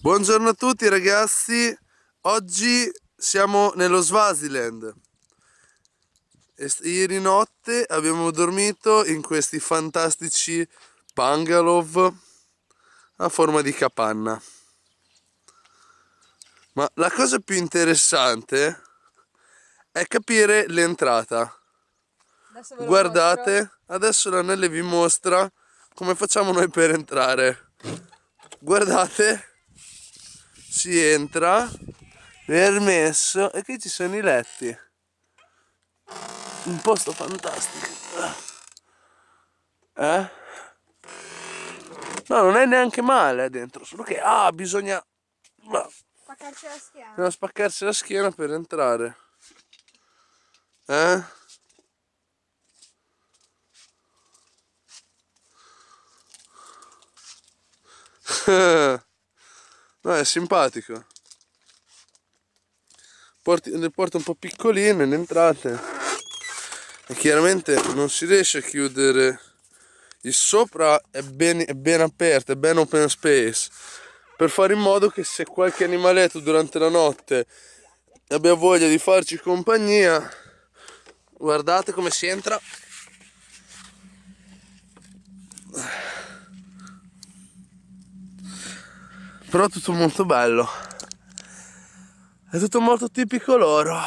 Buongiorno a tutti ragazzi, oggi siamo nello Swaziland ieri notte abbiamo dormito in questi fantastici bungalow a forma di capanna ma la cosa più interessante è capire l'entrata adesso guardate, adesso l'anelle vi mostra come facciamo noi per entrare guardate si entra permesso e qui ci sono i letti un posto fantastico eh? no non è neanche male dentro solo che ah bisogna spaccarsi la schiena spaccarsi la schiena per entrare eh? Huh. No, è simpatico. Porti, le porte un po' piccoline le entrate. E chiaramente non si riesce a chiudere. Il sopra è ben, è ben aperto, è ben open space. Per fare in modo che se qualche animaletto durante la notte abbia voglia di farci compagnia, guardate come si entra però tutto molto bello è tutto molto tipico loro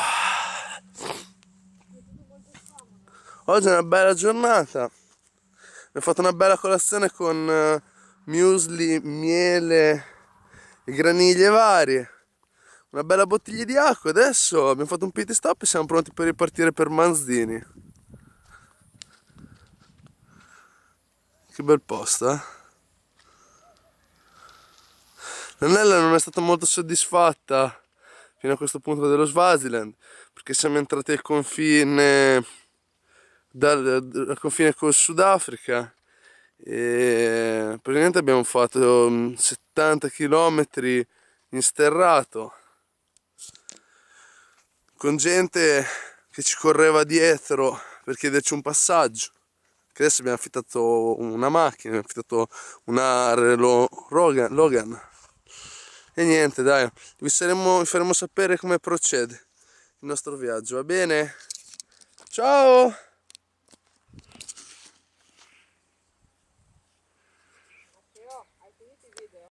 oggi è una bella giornata ho fatto una bella colazione con eh, muesli, miele e graniglie varie una bella bottiglia di acqua adesso abbiamo fatto un pit stop e siamo pronti per ripartire per Manzini che bel posto eh Nannella non è stata molto soddisfatta fino a questo punto dello Swaziland perché siamo entrati al confine dal, dal confine col Sudafrica e praticamente abbiamo fatto 70 km mm, in sterrato con gente che ci correva dietro per chiederci un passaggio che adesso abbiamo affittato una macchina abbiamo affittato una Logan e niente dai vi, saremo, vi faremo sapere come procede il nostro viaggio va bene ciao